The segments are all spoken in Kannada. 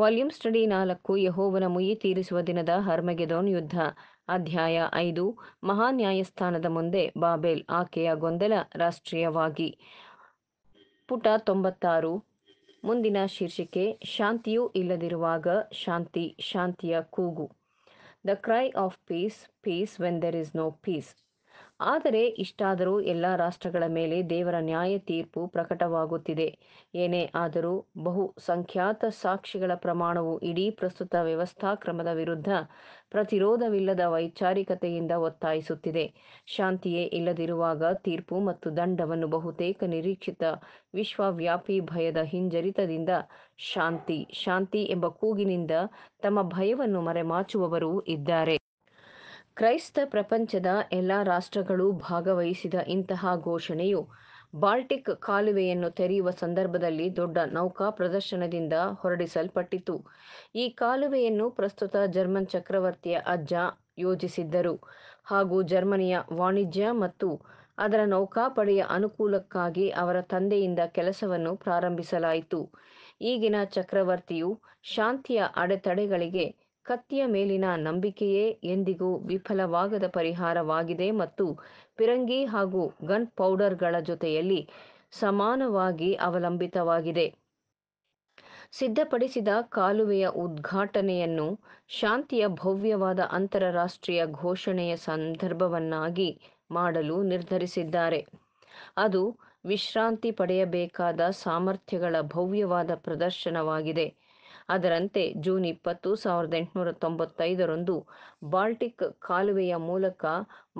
ವಾಲ್ಯೂಮ್ ಸ್ಟಡಿ ನಾಲ್ಕು ಯಹೋವನ ಮುಯಿ ತೀರಿಸುವ ದಿನದ ಹರ್ಮಗೆದೋನ್ ಯುದ್ಧ ಅಧ್ಯಾಯ ಐದು ಮಹಾ ನ್ಯಾಯಸ್ಥಾನದ ಮುಂದೆ ಬಾಬೆಲ್ ಆಕೆಯ ಗೊಂದಲ ರಾಷ್ಟ್ರೀಯವಾಗಿ ಪುಟ ತೊಂಬತ್ತಾರು ಮುಂದಿನ ಶೀರ್ಷಿಕೆ ಶಾಂತಿಯೂ ಇಲ್ಲದಿರುವಾಗ ಶಾಂತಿ ಶಾಂತಿಯ ಕೂಗು the cry of peace peace when there is no peace ಆದರೆ ಇಷ್ಟಾದರೂ ಎಲ್ಲ ರಾಷ್ಟ್ರಗಳ ಮೇಲೆ ದೇವರ ನ್ಯಾಯ ತೀರ್ಪು ಪ್ರಕಟವಾಗುತ್ತಿದೆ ಏನೇ ಆದರೂ ಬಹು ಸಂಖ್ಯಾತ ಸಾಕ್ಷಿಗಳ ಪ್ರಮಾಣವು ಇಡೀ ಪ್ರಸ್ತುತ ವ್ಯವಸ್ಥಾ ಕ್ರಮದ ವಿರುದ್ಧ ಪ್ರತಿರೋಧವಿಲ್ಲದ ವೈಚಾರಿಕತೆಯಿಂದ ಒತ್ತಾಯಿಸುತ್ತಿದೆ ಶಾಂತಿಯೇ ಇಲ್ಲದಿರುವಾಗ ತೀರ್ಪು ಮತ್ತು ದಂಡವನ್ನು ಬಹುತೇಕ ನಿರೀಕ್ಷಿತ ವಿಶ್ವವ್ಯಾಪಿ ಭಯದ ಹಿಂಜರಿತದಿಂದ ಶಾಂತಿ ಶಾಂತಿ ಎಂಬ ಕೂಗಿನಿಂದ ತಮ್ಮ ಭಯವನ್ನು ಮರೆಮಾಚುವವರೂ ಇದ್ದಾರೆ ಕ್ರೈಸ್ತ ಪ್ರಪಂಚದ ಎಲ್ಲ ರಾಷ್ಟ್ರಗಳು ಭಾಗವಹಿಸಿದ ಇಂತಹ ಘೋಷಣೆಯು ಬಾಲ್ಟಿಕ್ ಕಾಲುವೆಯನ್ನು ತೆರೆಯುವ ಸಂದರ್ಭದಲ್ಲಿ ದೊಡ್ಡ ನೌಕಾ ಪ್ರದರ್ಶನದಿಂದ ಹೊರಡಿಸಲ್ಪಟ್ಟಿತು ಈ ಕಾಲುವೆಯನ್ನು ಪ್ರಸ್ತುತ ಜರ್ಮನ್ ಚಕ್ರವರ್ತಿಯ ಅಜ್ಜ ಯೋಜಿಸಿದ್ದರು ಹಾಗೂ ಜರ್ಮನಿಯ ವಾಣಿಜ್ಯ ಮತ್ತು ಅದರ ನೌಕಾಪಡೆಯ ಅನುಕೂಲಕ್ಕಾಗಿ ಅವರ ತಂದೆಯಿಂದ ಕೆಲಸವನ್ನು ಪ್ರಾರಂಭಿಸಲಾಯಿತು ಈಗಿನ ಚಕ್ರವರ್ತಿಯು ಶಾಂತಿಯ ಅಡೆತಡೆಗಳಿಗೆ ಕತ್ತಿಯ ಮೇಲಿನ ನಂಬಿಕೆಯೇ ಎಂದಿಗೂ ವಿಫಲವಾಗದ ಪರಿಹಾರವಾಗಿದೆ ಮತ್ತು ಪಿರಂಗಿ ಹಾಗೂ ಗನ್ ಪೌಡರ್ಗಳ ಜೊತೆಯಲ್ಲಿ ಸಮಾನವಾಗಿ ಅವಲಂಬಿತವಾಗಿದೆ ಸಿದ್ಧಪಡಿಸಿದ ಕಾಲುವೆಯ ಉದ್ಘಾಟನೆಯನ್ನು ಶಾಂತಿಯ ಭವ್ಯವಾದ ಅಂತಾರಾಷ್ಟ್ರೀಯ ಘೋಷಣೆಯ ಸಂದರ್ಭವನ್ನಾಗಿ ಮಾಡಲು ನಿರ್ಧರಿಸಿದ್ದಾರೆ ಅದು ವಿಶ್ರಾಂತಿ ಪಡೆಯಬೇಕಾದ ಸಾಮರ್ಥ್ಯಗಳ ಭವ್ಯವಾದ ಪ್ರದರ್ಶನವಾಗಿದೆ ಅದರಂತೆ ಜೂನ್ ಇಪ್ಪತ್ತು ಸಾವಿರದ ಎಂಟುನೂರ ತೊಂಬತ್ತೈದರಂದು ಬಾಲ್ಟಿಕ್ ಕಾಲುವೆಯ ಮೂಲಕ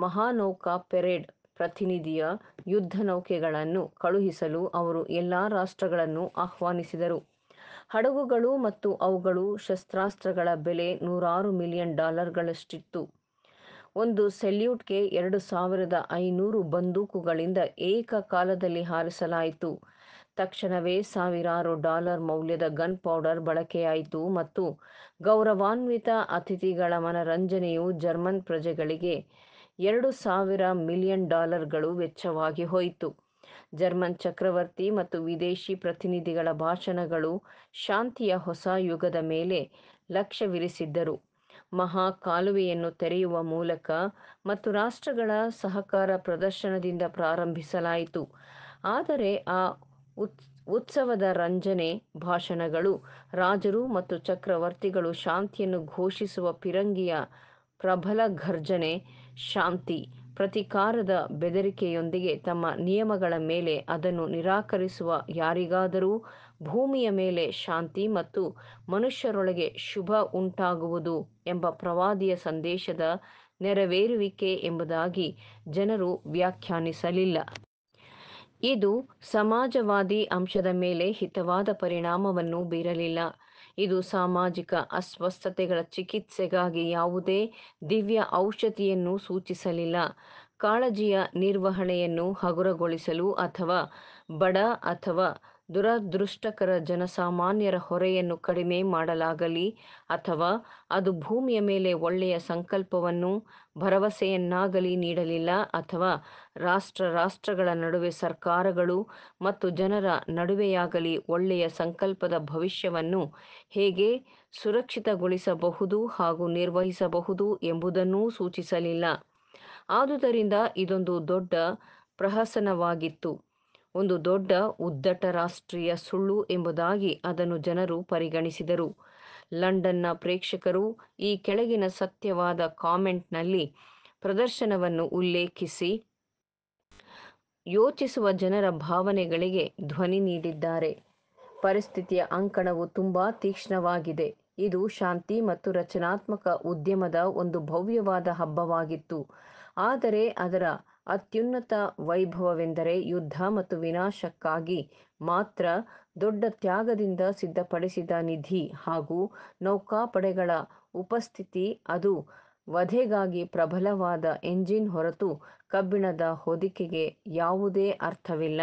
ಮಹಾನೌಕಾ ಪೆರೇಡ್ ಪ್ರತಿನಿಧಿಯ ಯುದ್ಧ ನೌಕೆಗಳನ್ನು ಕಳುಹಿಸಲು ಅವರು ಎಲ್ಲಾ ರಾಷ್ಟ್ರಗಳನ್ನು ಆಹ್ವಾನಿಸಿದರು ಹಡಗುಗಳು ಮತ್ತು ಅವುಗಳು ಶಸ್ತ್ರಾಸ್ತ್ರಗಳ ಬೆಲೆ ನೂರಾರು ಮಿಲಿಯನ್ ಡಾಲರ್ಗಳಷ್ಟಿತ್ತು ಒಂದು ಸೆಲ್ಯೂಟ್ಗೆ ಎರಡು ಸಾವಿರದ ಐನೂರು ಬಂದೂಕುಗಳಿಂದ ಏಕಕಾಲದಲ್ಲಿ ಹಾರಿಸಲಾಯಿತು ತಕ್ಷಣವೇ ಸಾವಿರಾರು ಡಾಲರ್ ಮೌಲ್ಯದ ಗನ್ ಪೌಡರ್ ಬಳಕೆಯಾಯಿತು ಮತ್ತು ಗೌರವಾನ್ವಿತ ಅತಿಥಿಗಳ ಮನರಂಜನೆಯು ಜರ್ಮನ್ ಪ್ರಜೆಗಳಿಗೆ ಎರಡು ಸಾವಿರ ಮಿಲಿಯನ್ ಡಾಲರ್ಗಳು ವೆಚ್ಚವಾಗಿ ಹೋಯಿತು ಜರ್ಮನ್ ಚಕ್ರವರ್ತಿ ಮತ್ತು ವಿದೇಶಿ ಪ್ರತಿನಿಧಿಗಳ ಭಾಷಣಗಳು ಶಾಂತಿಯ ಹೊಸ ಯುಗದ ಮೇಲೆ ಲಕ್ಷ್ಯವಿರಿಸಿದ್ದರು ಮಹಾ ಕಾಲುವೆಯನ್ನು ತೆರೆಯುವ ಮೂಲಕ ಮತ್ತು ರಾಷ್ಟ್ರಗಳ ಸಹಕಾರ ಪ್ರದರ್ಶನದಿಂದ ಪ್ರಾರಂಭಿಸಲಾಯಿತು ಆದರೆ ಆ ಉತ್ ಉತ್ಸವದ ರಂಜನೆ ಭಾಷಣಗಳು ರಾಜರು ಮತ್ತು ಚಕ್ರವರ್ತಿಗಳು ಶಾಂತಿಯನ್ನು ಘೋಷಿಸುವ ಪಿರಂಗಿಯ ಪ್ರಬಲ ಘರ್ಜನೆ ಶಾಂತಿ ಪ್ರತಿಕಾರದ ಬೆದರಿಕೆಯೊಂದಿಗೆ ತಮ್ಮ ನಿಯಮಗಳ ಮೇಲೆ ಅದನ್ನು ನಿರಾಕರಿಸುವ ಯಾರಿಗಾದರೂ ಭೂಮಿಯ ಮೇಲೆ ಶಾಂತಿ ಮತ್ತು ಮನುಷ್ಯರೊಳಗೆ ಶುಭ ಉಂಟಾಗುವುದು ಎಂಬ ಪ್ರವಾದಿಯ ಸಂದೇಶದ ನೆರವೇರುವಿಕೆ ಎಂಬುದಾಗಿ ಜನರು ವ್ಯಾಖ್ಯಾನಿಸಲಿಲ್ಲ ಇದು ಸಮಾಜವಾದಿ ಅಂಶದ ಮೇಲೆ ಹಿತವಾದ ಪರಿಣಾಮವನ್ನು ಬೀರಲಿಲ್ಲ ಇದು ಸಾಮಾಜಿಕ ಅಸ್ವಸ್ಥತೆಗಳ ಚಿಕಿತ್ಸೆಗಾಗಿ ಯಾವುದೇ ದಿವ್ಯ ಔಷಧಿಯನ್ನು ಸೂಚಿಸಲಿಲ್ಲ ಕಾಳಜಿಯ ನಿರ್ವಹಣೆಯನ್ನು ಹಗುರಗೊಳಿಸಲು ಅಥವಾ ಬಡ ಅಥವಾ ದುರದೃಷ್ಟಕರ ಜನಸಾಮಾನ್ಯರ ಹೊರೆಯನ್ನು ಕಡಿಮೆ ಮಾಡಲಾಗಲಿ ಅಥವಾ ಅದು ಭೂಮಿಯ ಮೇಲೆ ಒಳ್ಳೆಯ ಸಂಕಲ್ಪವನ್ನು ಭರವಸೆಯನ್ನಾಗಲಿ ನೀಡಲಿಲ್ಲ ಅಥವಾ ರಾಷ್ಟ್ರ ರಾಷ್ಟ್ರಗಳ ನಡುವೆ ಸರ್ಕಾರಗಳು ಮತ್ತು ಜನರ ನಡುವೆಯಾಗಲಿ ಒಳ್ಳೆಯ ಸಂಕಲ್ಪದ ಭವಿಷ್ಯವನ್ನು ಹೇಗೆ ಸುರಕ್ಷಿತಗೊಳಿಸಬಹುದು ಹಾಗೂ ನಿರ್ವಹಿಸಬಹುದು ಎಂಬುದನ್ನೂ ಸೂಚಿಸಲಿಲ್ಲ ಆದುದರಿಂದ ಇದೊಂದು ದೊಡ್ಡ ಪ್ರಹಸನವಾಗಿತ್ತು ಒಂದು ದೊಡ್ಡ ಉದ್ದಟ ರಾಷ್ಟ್ರೀಯ ಸುಳ್ಳು ಎಂಬುದಾಗಿ ಅದನ್ನು ಜನರು ಪರಿಗಣಿಸಿದರು ಲಂಡನ್ನ ಪ್ರೇಕ್ಷಕರು ಈ ಕೆಳಗಿನ ಸತ್ಯವಾದ ಕಾಮೆಂಟ್ನಲ್ಲಿ ಪ್ರದರ್ಶನವನ್ನು ಉಲ್ಲೇಖಿಸಿ ಯೋಚಿಸುವ ಜನರ ಭಾವನೆಗಳಿಗೆ ಧ್ವನಿ ನೀಡಿದ್ದಾರೆ ಪರಿಸ್ಥಿತಿಯ ಅಂಕಣವು ತುಂಬಾ ತೀಕ್ಷ್ಣವಾಗಿದೆ ಇದು ಶಾಂತಿ ಮತ್ತು ರಚನಾತ್ಮಕ ಉದ್ಯಮದ ಒಂದು ಭವ್ಯವಾದ ಹಬ್ಬವಾಗಿತ್ತು ಆದರೆ ಅದರ ಅತ್ಯುನ್ನತ ವೈಭವವೆಂದರೆ ಯುದ್ಧ ಮತ್ತು ವಿನಾಶಕ್ಕಾಗಿ ಮಾತ್ರ ದೊಡ್ಡ ತ್ಯಾಗದಿಂದ ಸಿದ್ಧಪಡಿಸಿದ ನಿಧಿ ಹಾಗೂ ನೌಕಾಪಡೆಗಳ ಉಪಸ್ಥಿತಿ ಅದು ವಧೆಗಾಗಿ ಪ್ರಬಲವಾದ ಎಂಜಿನ್ ಹೊರತು ಕಬ್ಬಿಣದ ಹೊದಿಕೆಗೆ ಯಾವುದೇ ಅರ್ಥವಿಲ್ಲ